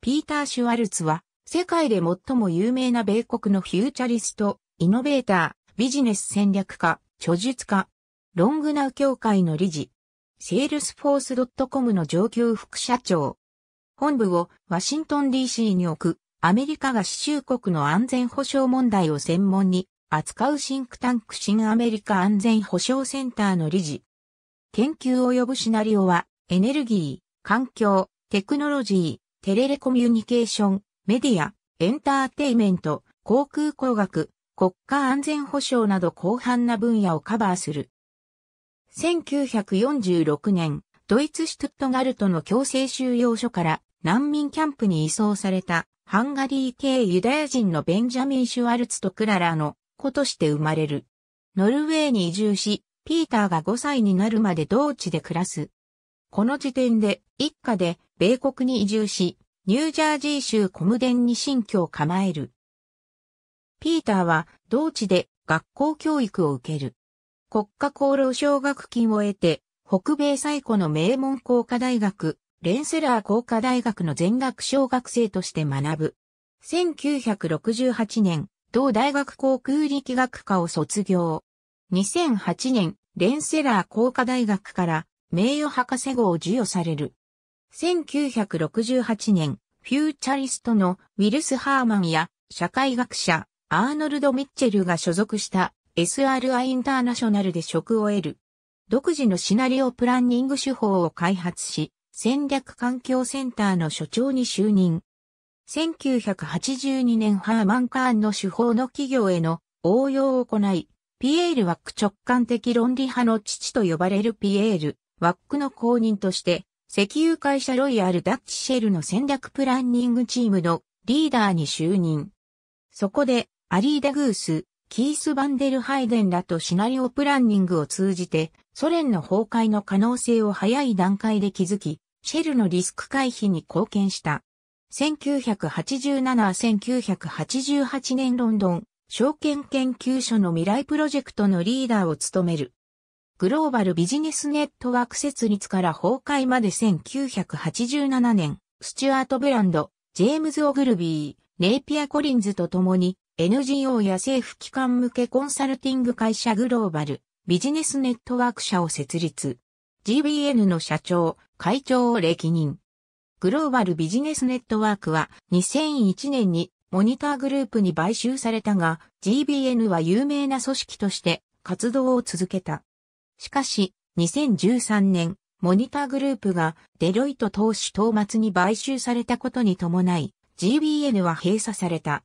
ピーター・シュワルツは、世界で最も有名な米国のフューチャリスト、イノベーター、ビジネス戦略家、著述家、ロングナウ協会の理事、セールスフォース .com の上級副社長。本部をワシントン DC に置く、アメリカが支州国の安全保障問題を専門に扱うシンクタンク新アメリカ安全保障センターの理事。研究を呼ぶシナリオは、エネルギー、環境、テクノロジー、テレレコミュニケーション、メディア、エンターテイメント、航空工学、国家安全保障など広範な分野をカバーする。1946年、ドイツシュトゥットガルトの強制収容所から難民キャンプに移送されたハンガリー系ユダヤ人のベンジャミン・シュワルツとクララの子として生まれる。ノルウェーに移住し、ピーターが5歳になるまで同地で暮らす。この時点で一家で米国に移住し、ニュージャージー州コムデンに新居を構える。ピーターは同地で学校教育を受ける。国家厚労奨学金を得て、北米最古の名門工科大学、レンセラー工科大学の全学小学生として学ぶ。1968年、同大学航空力学科を卒業。2008年、レンセラー工科大学から名誉博士号を授与される。1968年、フューチャリストのウィルス・ハーマンや社会学者アーノルド・ミッチェルが所属した SRI インターナショナルで職を得る。独自のシナリオプランニング手法を開発し、戦略環境センターの所長に就任。1982年ハーマン・カーンの手法の企業への応用を行い、ピエールは直感的論理派の父と呼ばれるピエール、ワックの公認として、石油会社ロイヤルダッチシェルの戦略プランニングチームのリーダーに就任。そこで、アリーダ・グース、キース・バンデル・ハイデンらとシナリオプランニングを通じて、ソ連の崩壊の可能性を早い段階で築き、シェルのリスク回避に貢献した。1987-1988年ロンドン、証券研究所の未来プロジェクトのリーダーを務める。グローバルビジネスネットワーク設立から崩壊まで1987年、スチュアート・ブランド、ジェームズ・オグルビー、ネイピア・コリンズと共に NGO や政府機関向けコンサルティング会社グローバルビジネスネットワーク社を設立。GBN の社長、会長を歴任。グローバルビジネスネットワークは2001年にモニターグループに買収されたが、GBN は有名な組織として活動を続けた。しかし、2013年、モニターグループがデロイト投資等末に買収されたことに伴い、GBN は閉鎖された。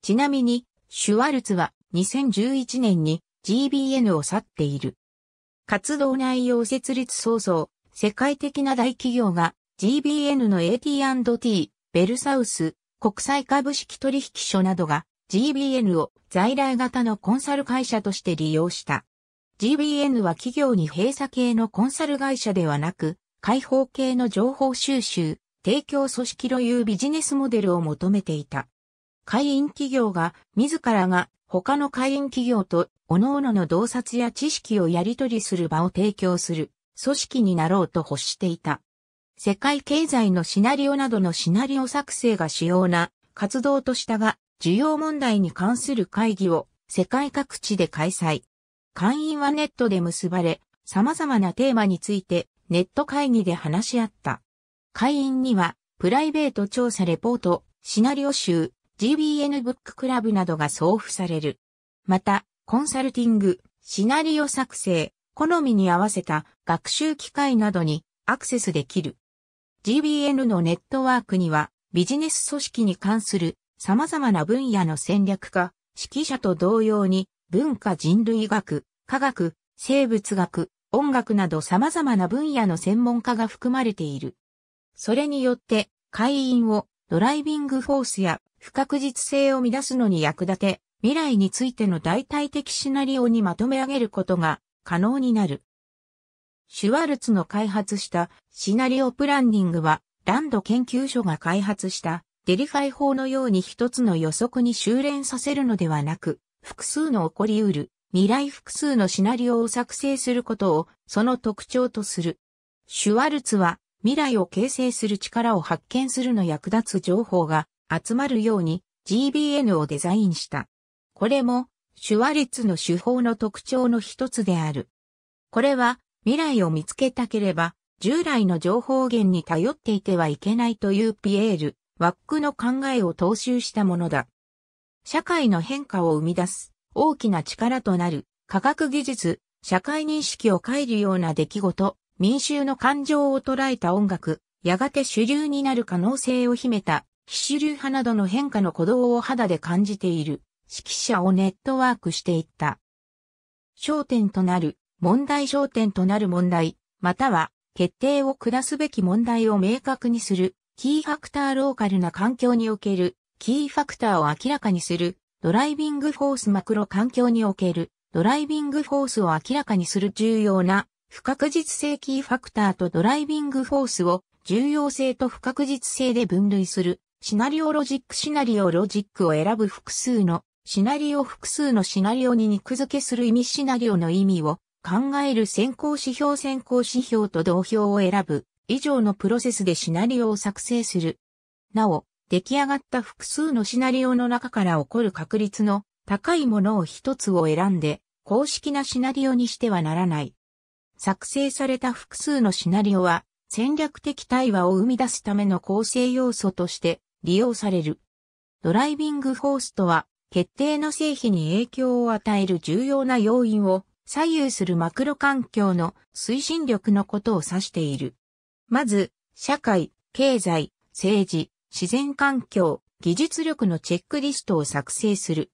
ちなみに、シュワルツは2011年に GBN を去っている。活動内容設立創造、世界的な大企業が GBN の AT&T、ベルサウス、国際株式取引所などが GBN を在来型のコンサル会社として利用した。GBN は企業に閉鎖系のコンサル会社ではなく、開放系の情報収集、提供組織というビジネスモデルを求めていた。会員企業が自らが他の会員企業と各々の洞察や知識をやり取りする場を提供する組織になろうと欲していた。世界経済のシナリオなどのシナリオ作成が主要な活動としたが、需要問題に関する会議を世界各地で開催。会員はネットで結ばれ、様々なテーマについてネット会議で話し合った。会員には、プライベート調査レポート、シナリオ集、GBN ブッククラブなどが送付される。また、コンサルティング、シナリオ作成、好みに合わせた学習機会などにアクセスできる。GBN のネットワークには、ビジネス組織に関する様々な分野の戦略家、指揮者と同様に文化人類学、科学、生物学、音楽など様々な分野の専門家が含まれている。それによって会員をドライビングフォースや不確実性を乱すのに役立て、未来についての代替的シナリオにまとめ上げることが可能になる。シュワルツの開発したシナリオプランニングは、ランド研究所が開発したデリファイ法のように一つの予測に修練させるのではなく、複数の起こり得る未来複数のシナリオを作成することをその特徴とする。シュワルツは未来を形成する力を発見するの役立つ情報が集まるように GBN をデザインした。これもシュワルツの手法の特徴の一つである。これは未来を見つけたければ従来の情報源に頼っていてはいけないというピエール・ワックの考えを踏襲したものだ。社会の変化を生み出す大きな力となる科学技術、社会認識を変えるような出来事、民衆の感情を捉えた音楽、やがて主流になる可能性を秘めた、非主流派などの変化の鼓動を肌で感じている、指揮者をネットワークしていった。焦点となる、問題焦点となる問題、または決定を下すべき問題を明確にする、キーファクターローカルな環境におけるキーファクターを明らかにする、ドライビングフォースマクロ環境における、ドライビングフォースを明らかにする重要な、不確実性キーファクターとドライビングフォースを、重要性と不確実性で分類する、シナリオロジックシナリオロジックを選ぶ複数の、シナリオ複数のシナリオに肉付けする意味シナリオの意味を考える先行指標先行指標と同票を選ぶ以上のプロセスでシナリオを作成する。なお、出来上がった複数のシナリオの中から起こる確率の高いものを一つを選んで、公式なシナリオにしてはならない。作成された複数のシナリオは、戦略的対話を生み出すための構成要素として利用される。ドライビングフォースとは、決定の成否に影響を与える重要な要因を左右するマクロ環境の推進力のことを指している。まず、社会、経済、政治、自然環境、技術力のチェックリストを作成する。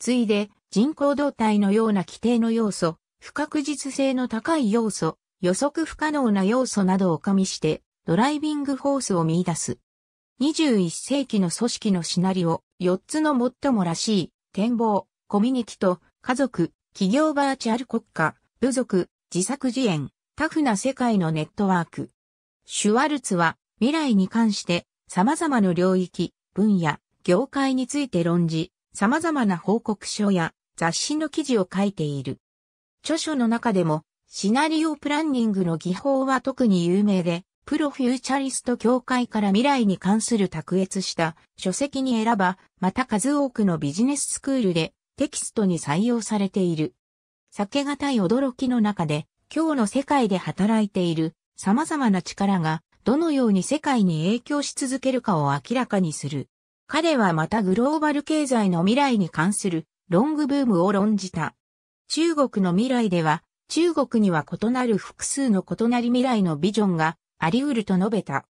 ついで、人工動態のような規定の要素、不確実性の高い要素、予測不可能な要素などを加味して、ドライビングフォースを見出す。21世紀の組織のシナリオ、4つの最もらしい、展望、コミュニティと、家族、企業バーチャル国家、部族、自作自演、タフな世界のネットワーク。シュワルツは、未来に関して、様々な領域、分野、業界について論じ、様々な報告書や雑誌の記事を書いている。著書の中でも、シナリオプランニングの技法は特に有名で、プロフューチャリスト協会から未来に関する卓越した書籍に選ば、また数多くのビジネススクールでテキストに採用されている。避けがたい驚きの中で、今日の世界で働いている様々な力がどのように世界に影響し続けるかを明らかにする。彼はまたグローバル経済の未来に関するロングブームを論じた。中国の未来では、中国には異なる複数の異なり未来のビジョンがあり得ると述べた。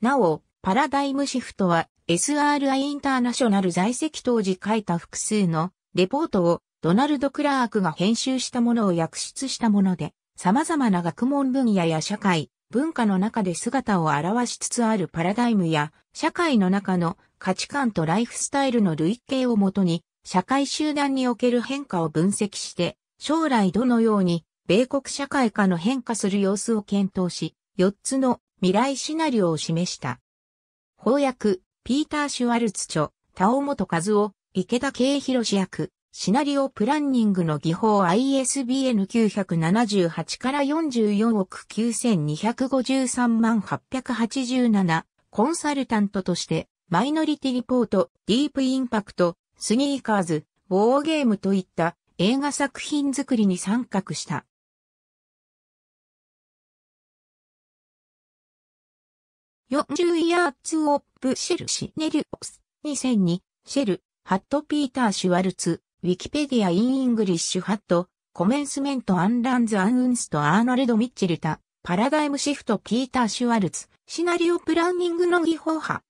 なお、パラダイムシフトは SRI インターナショナル在籍当時書いた複数のレポートをドナルド・クラークが編集したものを訳出したもので、様々な学問分野や社会、文化の中で姿を現しつつあるパラダイムや、社会の中の価値観とライフスタイルの類型をもとに、社会集団における変化を分析して、将来どのように米国社会化の変化する様子を検討し、4つの未来シナリオを示した。翻訳、ピーター・シュワルツ著、田尾本和夫、池田慶博士役。シナリオプランニングの技法 ISBN 978から44億9253万887コンサルタントとしてマイノリティリポート、ディープインパクト、スニーカーズ、ウォーゲームといった映画作品作りに参画した。40イヤーツオップシェルシネリオス2002シェルハットピーター・シュワルツウィキペディア・イン・イングリッシュ・ハット、コメンスメント・アンランズ・アン・ウンスト・アーノルド・ミッチェルタ、パラダイム・シフト・ピーター・シュワルツ、シナリオ・プランニングの技法89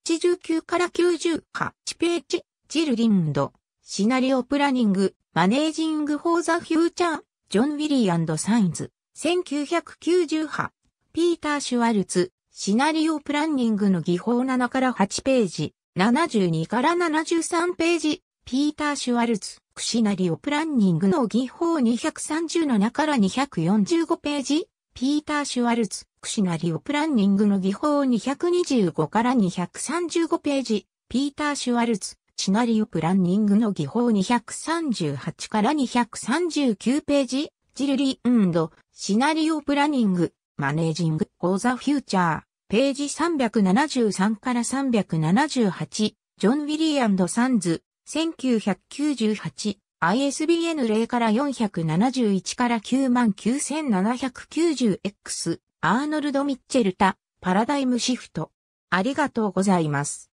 から90、8ページ、ジルリンド、シナリオ・プランニング、マネージング・フォー・ザ・フューチャー、ジョン・ウィリーサインズ、1 9 9派、ピーター・シュワルツ、シナリオ・プランニングの技法7から8ページ、72から73ページ、ピーター・シュワルツ。クシナリオプランニングの技法237から245ページ、ピーター・シュワルツ、クシナリオプランニングの技法225から235ページ、ピーター・シュワルツ、シナリオプランニングの技法238から239ページ、ジルリーシナリオプランニング、マネージング・オーザ・フューチャー、ページ373から378、ジョン・ウィリーサンズ、1998、ISBN 0から471から 99790X、アーノルド・ミッチェルタ、パラダイムシフト。ありがとうございます。